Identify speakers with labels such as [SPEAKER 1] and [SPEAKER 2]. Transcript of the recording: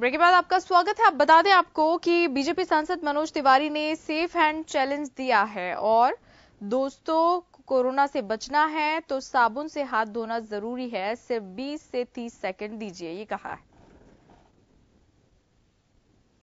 [SPEAKER 1] break के बाद आपका स्वागत है आप बता दें आपको कि बीजेपी सांसद मनोज तिवारी ने सेफ हैंड चैलेंज दिया है और दोस्तों कोरोना से बचना है तो साबुन से हाथ धोना जरूरी है सिर्फ 20 से 30 सेकंड दीजिए ये कहा है